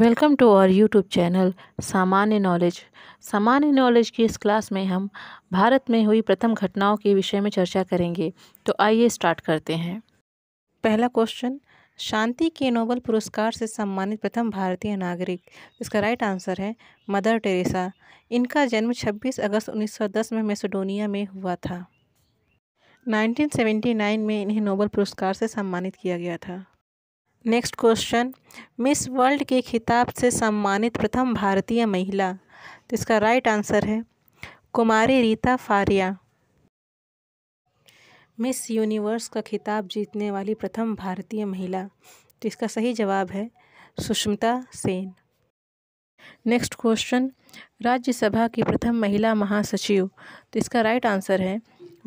welcome to our YouTube channel सामान्य knowledge सामान्य knowledge की इस क्लास में हम भारत में हुई प्रथम घटनाओं के विषय में चर्चा करेंगे तो आइए स्टार्ट करते हैं पहला क्वेश्चन शांति के नोबल पुरस्कार से सम्मानित प्रथम भारतीय नागरिक इसका राइट आंसर है मदर टेरेसा इनका जन्म 26 अगस्त 1910 में मेसोडोनिया में हुआ था 1979 में इन्हें नोबल पुरस्कार से सम्मानित किया गया था नेक्स्ट क्वेश्चन मिस वर्ल्ड के खिताब से सम्मानित प्रथम भारतीय महिला तो इसका राइट आंसर है कुमारी रीता फारिया मिस यूनिवर्स का खिताब जीतने वाली प्रथम भारतीय महिला तो इसका सही जवाब है सुष्मिता सेन नेक्स्ट क्वेश्चन राज्यसभा की प्रथम महिला महासचिव तो इसका राइट आंसर है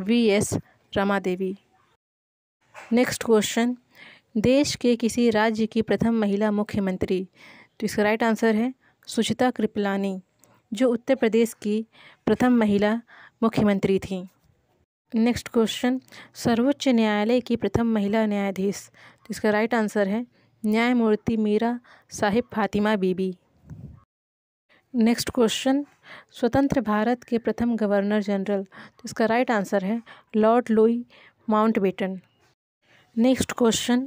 V S Rama Devi next question देश के किसी राज्य की प्रथम महिला मुख्यमंत्री तो इसका राइट आंसर है सुचिता कृपलानी जो उत्तर प्रदेश की प्रथम महिला मुख्यमंत्री थी नेक्स्ट क्वेश्चन सर्वोच्च न्यायालय की प्रथम महिला न्यायाधीश तो इसका राइट आंसर है न्यायमूर्ति मीरा साहिब फातिमा बीबी नेक्स्ट क्वेश्चन स्वतंत्र भारत के प्रथम गवर्नर जनरल तो इसका राइट आंसर है Lord Louis Mountbatten next question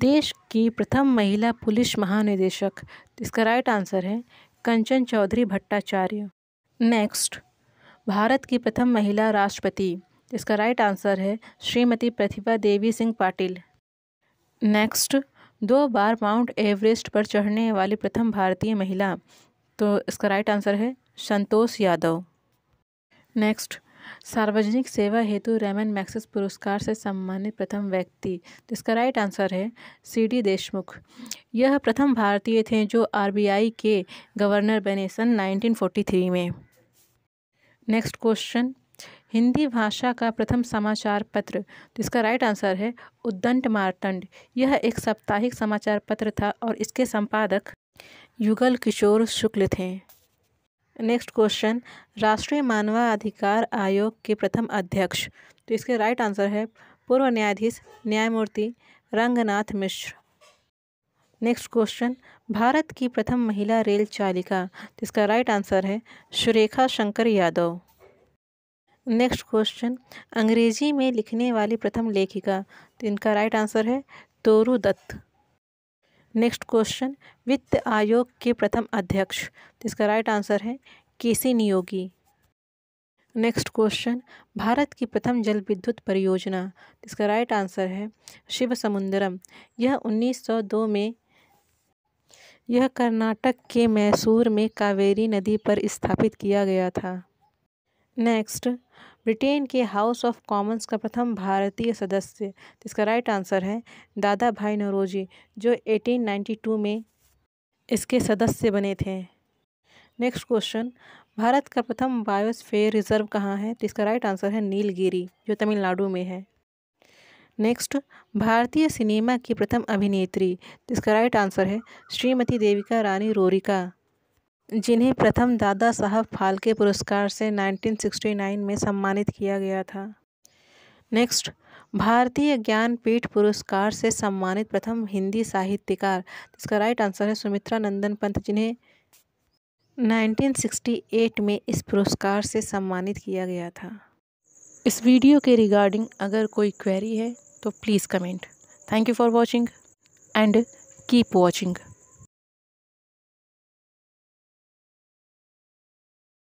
देश की प्रथम महिला पुलिस महानिदेशक इसका राइट आंसर है कंचन चौधरी भट्टाचार्य नेक्स्ट भारत की प्रथम महिला राष्ट्रपति इसका राइट आंसर है श्रीमती प्रतिभा देवी सिंह पाटिल नेक्स्ट दो बार माउंट एवरेस्ट पर चढ़ने वाली प्रथम भारतीय महिला तो इसका राइट आंसर है संतोष यादव नेक्स्ट सार्वजनिक सेवा हेतु रेमन मैक्सिस पुरस्कार से सम्मानित प्रथम व्यक्ति जिसका इसका राइट आंसर है सी डी देशमुख यह प्रथम भारतीय थे जो आरबीआई के गवर्नर बने सन 1943 में नेक्स्ट क्वेश्चन हिंदी भाषा का प्रथम समाचार पत्र जिसका इसका राइट आंसर है उद्दंड मारतंड यह एक साप्ताहिक समाचार पत्र था और इसके संपादक युगल किशोर शुक्ल थे नेक्स्ट क्वेश्चन राष्ट्रीय मानवाधिकार आयोग के प्रथम अध्यक्ष तो इसके राइट आंसर है पूर्व न्यायाधीश न्यायमूर्ति रंगनाथ मिश्र नेक्स्ट क्वेश्चन भारत की प्रथम महिला रेल चालिका तो इसका राइट आंसर है सुरेखा शंकर यादव नेक्स्ट क्वेश्चन अंग्रेजी में लिखने वाली प्रथम लेखिका तो इनका राइट आंसर है तोरू दत्त नेक्स्ट क्वेश्चन वित्त आयोग के प्रथम अध्यक्ष तो इसका राइट आंसर है K C Neogi next question Bharat की प्रथम जल विद्युत परियोजना तो इसका राइट आंसर है शिव समुंदरम यह 1902 में यह कर्नाटक के मैसूर में कावेरी नदी पर स्थापित किया गया था नेक्स्ट ब्रिटेन के हाउस ऑफ कॉमन्स का प्रथम भारतीय सदस्य इसका राइट आंसर है दादा भाई नरोजी जो 1892 में इसके सदस्य बने थे नेक्स्ट क्वेश्चन भारत का प्रथम बायोस्फेयर रिजर्व कहाँ है तो इसका राइट आंसर है नीलगिरी जो तमिलनाडु में है नेक्स्ट भारतीय सिनेमा की प्रथम अभिनेत्री तो इसका राइट आंसर है श्रीमती देविका रानी रोरिका जिन्हें प्रथम दादा साहब फाल्के पुरस्कार से 1969 में सम्मानित किया गया था नेक्स्ट भारतीय ज्ञानपीठ पुरस्कार से सम्मानित प्रथम हिंदी साहित्यकार इसका राइट आंसर है सुमित्रा नंदन पंत जिन्हें 1968 में इस पुरस्कार से सम्मानित किया गया था इस वीडियो के रिगार्डिंग अगर कोई क्वेरी है तो please comment thank you for watching and keep watching